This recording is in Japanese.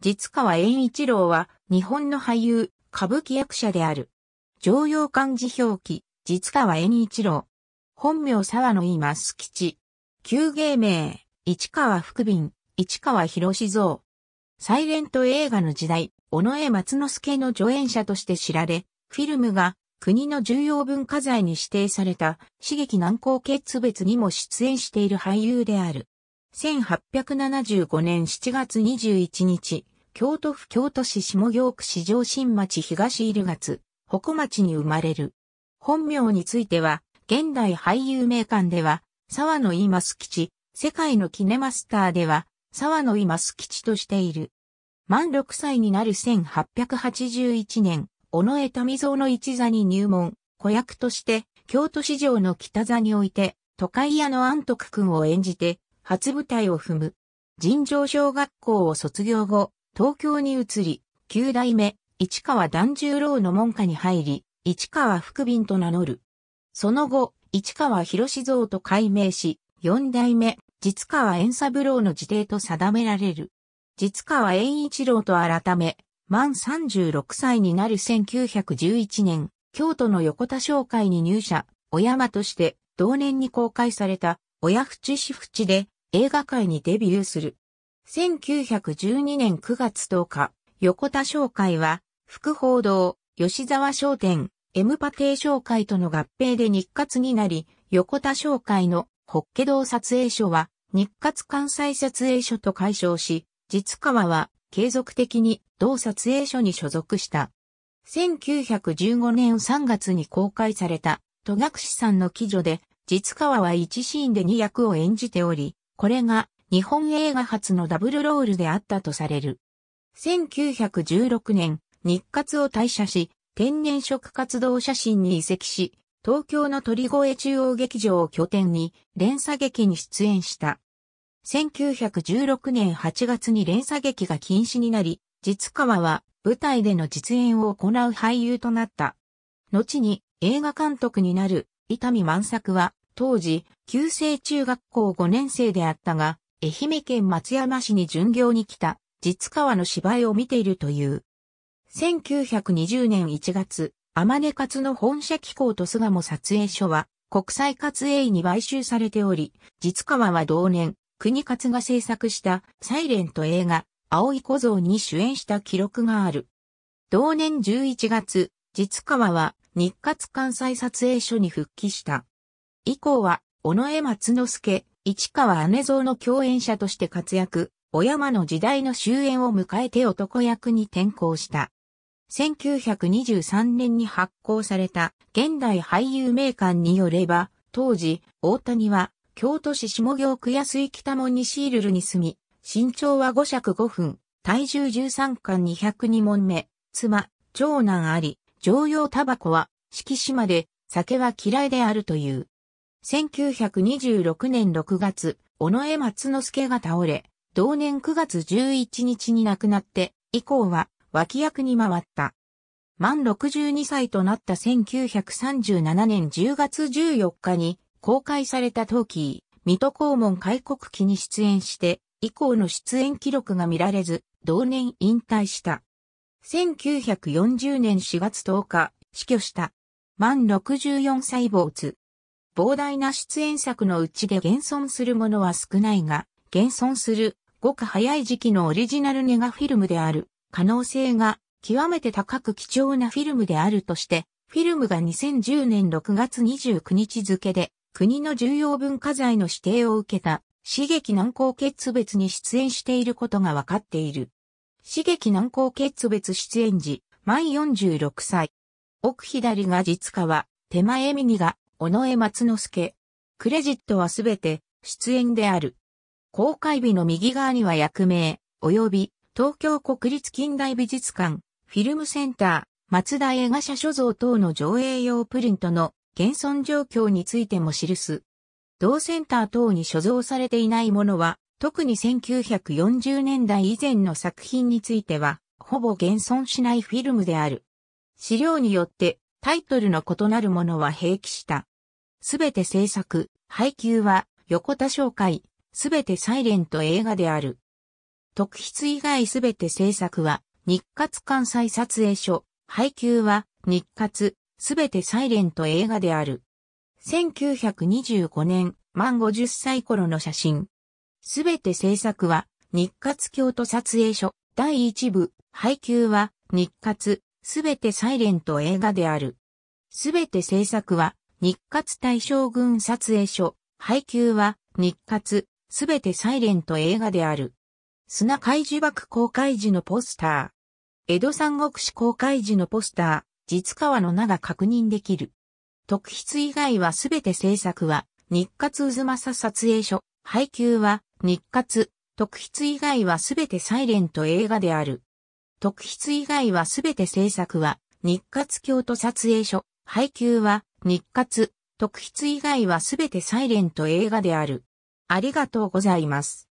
実川円一郎は日本の俳優、歌舞伎役者である。常用漢字表記、実川円一郎。本名沢野井す吉。旧芸名、市川福敏、市川博志像。サイレント映画の時代、尾上松之助の助演者として知られ、フィルムが国の重要文化財に指定された刺激難航決別にも出演している俳優である。1875年7月21日、京都府京都市下京区市上新町東入月、鉾町に生まれる。本名については、現代俳優名鑑では、沢野井マ吉、世界のキネマスターでは、沢野井マ吉としている。満6歳になる1881年、尾上民蔵の一座に入門、子役として、京都市場の北座において、都会屋の安徳君を演じて、初舞台を踏む。尋常小学校を卒業後、東京に移り、九代目、市川團十郎の門下に入り、市川福瓶と名乗る。その後、市川広蔵と改名し、四代目、実川円三郎の辞邸と定められる。実川円一郎と改め、満36歳になる1911年、京都の横田商会に入社、お山として、同年に公開された、親淵市淵で映画界にデビューする。1912年9月10日、横田商会は、副報道、吉沢商店、エムパテー商会との合併で日活になり、横田商会のホッケ堂撮影所は、日活関西撮影所と解消し、実川は継続的に同撮影所に所属した。1915年3月に公開された、戸隠さんの記女で、実川は1シーンで2役を演じており、これが日本映画初のダブルロールであったとされる。1916年、日活を退社し、天然色活動写真に移籍し、東京の鳥越中央劇場を拠点に連鎖劇に出演した。1916年8月に連鎖劇が禁止になり、実川は舞台での実演を行う俳優となった。後に映画監督になる伊丹万作は当時、旧制中学校5年生であったが、愛媛県松山市に巡業に来た、実川の芝居を見ているという。1920年1月、天根勝の本社機構と菅も撮影所は、国際活営に買収されており、実川は同年、国勝が制作したサイレント映画、青い小僧に主演した記録がある。同年11月、実川は日活関西撮影所に復帰した。以降は、尾上松之助、市川姉蔵の共演者として活躍、お山の時代の終焉を迎えて男役に転向した。1923年に発行された現代俳優名鑑によれば、当時、大谷は京都市下京区安井北門にシールルに住み、身長は5尺5分、体重13巻202問目、妻、長男あり、常用タバコは、敷島で、酒は嫌いであるという。1926年6月、尾上松之助が倒れ、同年9月11日に亡くなって、以降は脇役に回った。満62歳となった1937年10月14日に公開されたトーキー、水戸黄門開国期に出演して、以降の出演記録が見られず、同年引退した。1940年4月10日、死去した。満64歳没。膨大な出演作のうちで現存するものは少ないが、現存するごく早い時期のオリジナルネガフィルムである可能性が極めて高く貴重なフィルムであるとして、フィルムが2010年6月29日付で国の重要文化財の指定を受けた刺激難航決別に出演していることが分かっている。刺激難航決別出演時、満46歳。奥左が実家は、手前右が尾上松之助。クレジットはすべて出演である。公開日の右側には役名、及び東京国立近代美術館、フィルムセンター、松田映画社所蔵等の上映用プリントの現存状況についても記す。同センター等に所蔵されていないものは、特に1940年代以前の作品については、ほぼ現存しないフィルムである。資料によってタイトルの異なるものは併記した。すべて制作、配給は横田商会、すべてサイレント映画である。特筆以外すべて制作は日活関西撮影所、配給は日活、すべてサイレント映画である。1925年、満50歳頃の写真。すべて制作は日活京都撮影所、第一部、配給は日活、すべてサイレント映画である。すべて制作は日活大将軍撮影所、配給は日活、すべてサイレント映画である。砂海呪縛公開時のポスター。江戸三国志公開時のポスター、実川の名が確認できる。特筆以外はすべて制作は、日活渦政撮影所、配給は日活、特筆以外はすべてサイレント映画である。特筆以外はすべて制作は、日活京都撮影所、配給は日活、特筆以外はすべてサイレント映画である。ありがとうございます。